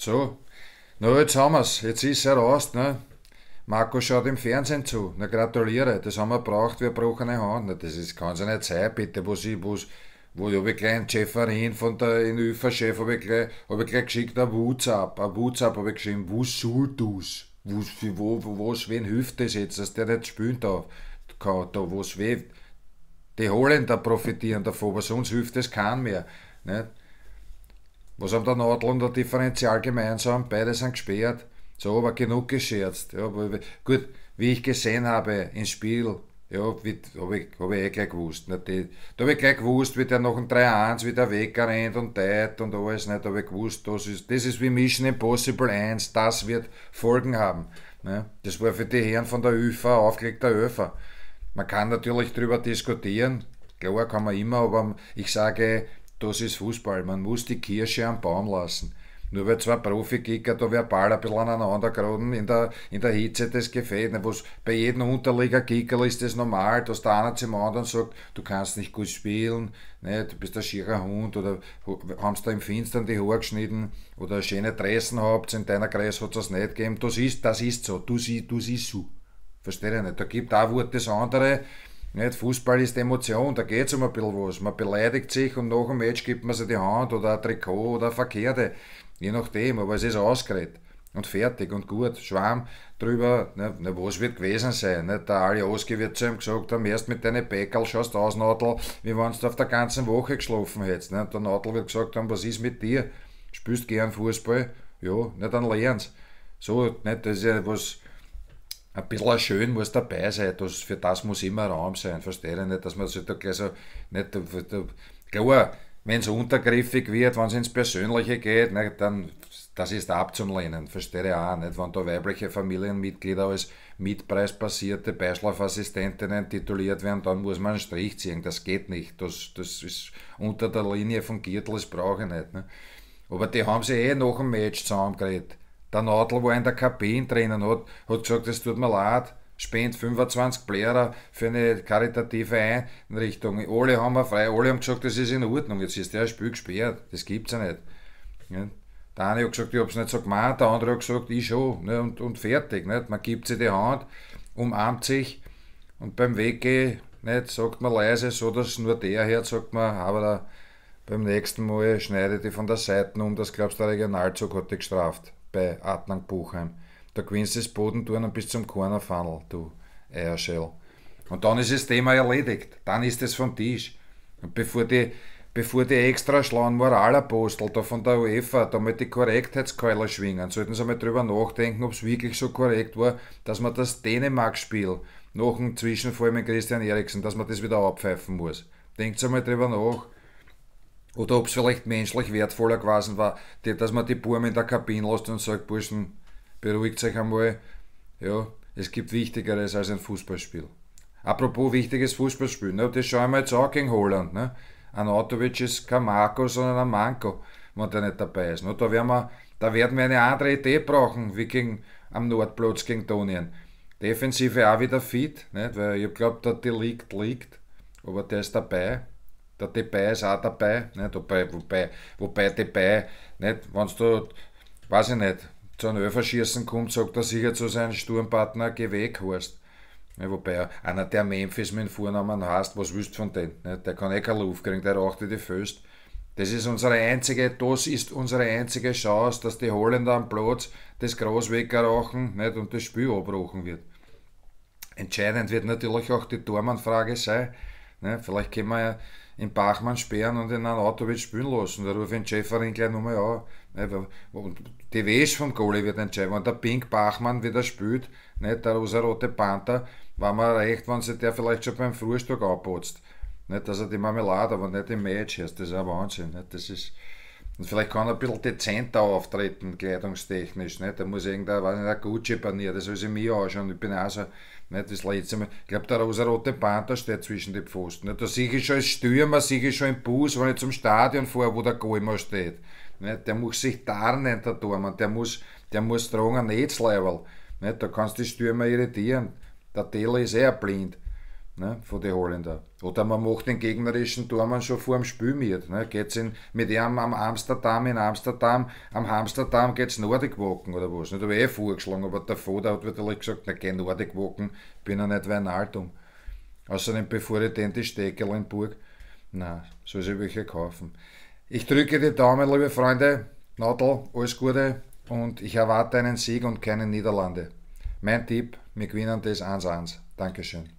So, na jetzt halt, haben wir's, jetzt ist er raus, ne? Marco schaut im Fernsehen zu. Na gratuliere, das haben wir braucht, wir brauchen eine Hand. Na, das ist, kann's ja nicht sein, bitte, wo sie, wo wo habe ich gleich einen Cheferin von der INÜFA-Chef, habe ich, gleich, hab ich gleich geschickt, ein WhatsApp, ein WhatsApp habe ich geschrieben, was soll das? Was, wo, wo, was, wen hilft das jetzt, dass der nicht spielen darf, kann, da, was, weh, die Holländer profitieren davon, aber sonst hilft das kein mehr, nicht? Ne? Was haben der Nadel und der Differential gemeinsam? Beide sind gesperrt. So, aber genug gescherzt. Ja, gut, wie ich gesehen habe im Spiel, ja, habe ich, hab ich eh gleich gewusst. Nicht? da habe ich gleich gewusst, wie der noch ein 3-1, wie der wegrennt und teilt und alles. Da habe ich gewusst, das ist, das ist wie Mission Impossible 1, das wird Folgen haben. Nicht? Ne? Das war für die Herren von der ÖFA, aufgeregter ÖFA. Man kann natürlich darüber diskutieren, klar kann man immer, aber ich sage, das ist Fußball. Man muss die Kirsche am Baum lassen. Nur weil zwei Profikicker da verbal ein bisschen aneinander geraten in der, in der Hitze des Gefäden. Was bei jedem Unterliga-Kicker ist das normal, dass der eine zum anderen sagt, du kannst nicht gut spielen, ne, du bist ein schierer Hund oder haben sie da im Finstern die Haare geschnitten oder schöne Dressen habt, in deiner Kreis hat es nicht gegeben. Das ist, das ist so, du siehst, du siehst so. Verstehe ich nicht. Da gibt auch Wort das andere, nicht? Fußball ist Emotion, da geht es um ein bisschen was. Man beleidigt sich und nach dem Match gibt man sich die Hand oder ein Trikot oder eine Verkehrte. Je nachdem, aber es ist ausgerät. Und fertig und gut. Schwamm drüber, ne, ne, was wird gewesen sein? Ne? Der Ali wird zu ihm gesagt haben, erst mit deinen Bäckerl schaust aus, Nadel, wie wenn du auf der ganzen Woche geschlafen hättest. Ne? der Nadel wird gesagt haben, was ist mit dir? Spielst gern Fußball? Ja, ne, dann lernst. So, ne, das ist ja was ein bisschen schön muss dabei sein, das, für das muss immer Raum sein, verstehe ich nicht, dass man so, also nicht, klar, wenn es untergriffig wird, wenn es ins Persönliche geht, ne, dann, das ist abzulehnen, verstehe ich auch nicht, wenn da weibliche Familienmitglieder als mitpreisbasierte Beischlafassistentinnen tituliert werden, dann muss man einen Strich ziehen, das geht nicht, das, das ist unter der Linie von Gürtel, das brauche ich nicht. Ne. Aber die haben sich eh noch dem Match zusammengeredet der Nadel war in der Kabine drinnen, hat, hat gesagt, es tut mir leid, spend 25 Player für eine karitative Einrichtung. Alle haben wir frei, alle haben gesagt, das ist in Ordnung, jetzt ist der Spiel gesperrt, das gibt's ja nicht. Ja. Der eine hat gesagt, ich hab's nicht so gemeint, der andere hat gesagt, ich schon, ne? und, und fertig. Nicht? Man gibt sich die Hand, umarmt sich und beim Weggehen sagt man leise, so dass nur der hört, sagt man, aber da, beim nächsten Mal schneidet die von der Seite um, das glaubst du, der Regionalzug hat die gestraft bei Adnang Buchheim. Da gewinnst du das Bodenturnen bis zum Corner Funnel, du Eierschell. Und dann ist das Thema erledigt. Dann ist es vom Tisch. Und bevor die, bevor die extra schlauen Moralapostel da von der UEFA da mal die Korrektheitskeule schwingen, sollten sie mal drüber nachdenken, ob es wirklich so korrekt war, dass man das Dänemark-Spiel nach dem Zwischenfall mit Christian Eriksen, dass man das wieder abpfeifen muss. Denkt sie einmal drüber nach. Oder ob es vielleicht menschlich wertvoller gewesen war, die, dass man die Burm in der Kabine lässt und sagt, Burschen, beruhigt euch einmal. Ja, es gibt Wichtigeres als ein Fußballspiel. Apropos wichtiges Fußballspiel, ne? das schauen wir jetzt auch gegen Holland. Ne? Ein Autovic ist kein Marco, sondern ein Manko, wenn der nicht dabei ist. Ne? Da, werden wir, da werden wir eine andere Idee brauchen, wie gegen, am Nordplatz gegen Tonien. Defensive auch wieder fit, nicht? weil ich glaube, der liegt, liegt, aber der ist dabei. Der Depay ist auch dabei. Nicht? Ne? Wobei, wobei, wobei Depay, nicht, ne? wenn du, weiß ich nicht, zu einem Öferschießen kommt, sagt er sicher zu seinem Sturmpartner, geh weg, heißt. Ja, ne? wobei einer, der Memphis mit dem Vornamen heißt, was willst du von dem? Nicht? Der kann eh keine Luft kriegen, der raucht die Föst. Das ist unsere einzige, das ist unsere einzige Chance, dass die Holländer am Platz das Gras wegrauchen nicht, und das Spiel abbrochen wird. Entscheidend wird natürlich auch die Tormannfrage sein. Ne? Vielleicht können wir ja in Bachmann sperren und in ein Auto wird spielen lassen. Da rufe ich den Schäferin gleich nochmal an. Und ne, die Wäsche vom Goalie wird entscheiden. Wenn der Pink Bachmann wieder spielt, nicht, ne, der rosarote Panther, wenn man recht, wenn sie der vielleicht schon beim Frühstück abputzt. Nicht, ne, dass er die Marmelade, aber nicht im Match heißt. Das ist ein Wahnsinn. Nicht? Das ist. Und vielleicht kann er ein bisschen dezenter auftreten, kleidungstechnisch. Nicht? Da muss irgendein, weiß nicht, ein Gucci-Panier, das soll sie mir anschauen. Ich bin auch so, nicht, das letzte Mal, ich glaube, der rosa-rote Panther steht zwischen den Pfosten. Nicht? Da sehe ich schon als Stürmer, sehe ich schon im Bus, wenn ich zum Stadion fahre, wo der Golmer steht. Nicht? Der muss sich tarnen, der Tormann, der muss, der muss tragen ein Netzlevel. Nicht? Da kannst du die Stürmer irritieren. Der Teller ist eher blind ne, von den Holländer. Oder man macht den gegnerischen Tormann schon vor dem Spiel mit. Ne. Geht's in, mit ihm am Amsterdam, in Amsterdam, am Amsterdam geht es Nordic Walken oder was. Nicht? Da habe ich eh vorgeschlagen, aber der Vater hat natürlich gesagt, na geh Nordic Walken, bin ja nicht Weinaltum. Außerdem bevor ich den die Steckel in Burg, Nein, soll ich welche kaufen. Ich drücke die Daumen, liebe Freunde, Nadel, alles Gute und ich erwarte einen Sieg und keine Niederlande. Mein Tipp, wir gewinnen das 1-1. Dankeschön.